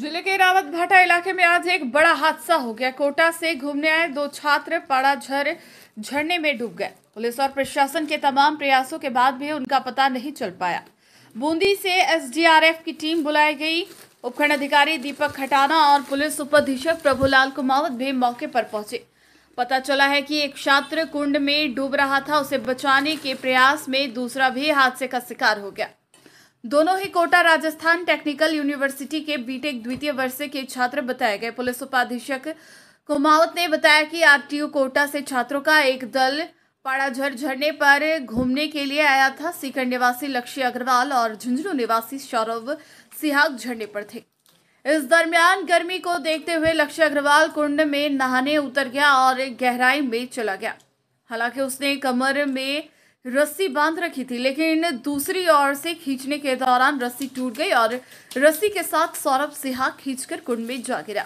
जिले के रावत भाटा इलाके में आज एक बड़ा हादसा हो गया कोटा से घूमने आए दो छात्र पाड़ा झर झरने में डूब गए पुलिस और प्रशासन के तमाम प्रयासों के बाद भी उनका पता नहीं चल पाया बूंदी से एसडीआरएफ की टीम बुलाई गई उपखंड अधिकारी दीपक खटाना और पुलिस उप अधीक्षक प्रभुलाल कुमावत भी मौके पर पहुंचे पता चला है कि एक छात्र कुंड में डूब रहा था उसे बचाने के प्रयास में दूसरा भी हादसे का शिकार हो गया दोनों ही कोटा राजस्थान टेक्निकल यूनिवर्सिटी के बीटेक द्वितीय वर्ष के छात्र बताए गए पुलिस उपाधीक्षक कुमावत ने बताया कि आरटीयू कोटा से छात्रों का एक दल पाड़ाझर झरने पर घूमने के लिए आया था सीकर निवासी लक्ष्य अग्रवाल और झुंझुनू निवासी सौरभ सिहाग झरने पर थे इस दरमियान गर्मी को देखते हुए लक्ष्य अग्रवाल कुंड में नहाने उतर गया और गहराई में चला गया हालांकि उसने कमर में रस्सी बांध रखी थी लेकिन दूसरी ओर से खींचने के दौरान रस्सी टूट गई और रस्सी के साथ सौरभ सिहा खींचकर कुंड में जा गिरा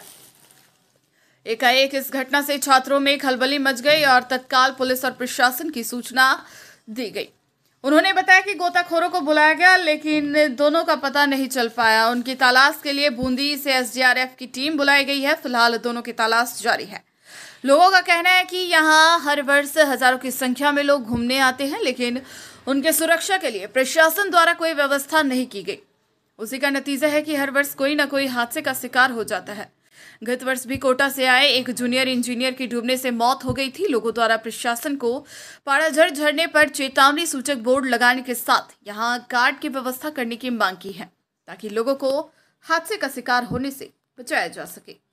एकाएक इस घटना से छात्रों में खलबली मच गई और तत्काल पुलिस और प्रशासन की सूचना दी गई उन्होंने बताया कि गोताखोरों को बुलाया गया लेकिन दोनों का पता नहीं चल पाया उनकी तलाश के लिए बूंदी से एसडीआरएफ की टीम बुलाई गई है फिलहाल दोनों की तलाश जारी है लोगों का कहना है कि यहाँ हर वर्ष हजारों की संख्या में लोग घूमने आते हैं लेकिन उनके सुरक्षा के लिए प्रशासन द्वारा कोई व्यवस्था नहीं की गई उसी का नतीजा है कि हर वर्ष कोई ना कोई हादसे का शिकार हो जाता है गत वर्ष भी कोटा से आए एक जूनियर इंजीनियर की डूबने से मौत हो गई थी लोगों द्वारा प्रशासन को पाड़ाझर झरने पर चेतावनी सूचक बोर्ड लगाने के साथ यहाँ गार्ड की व्यवस्था करने की मांग की है ताकि लोगों को हादसे का शिकार होने से बचाया जा सके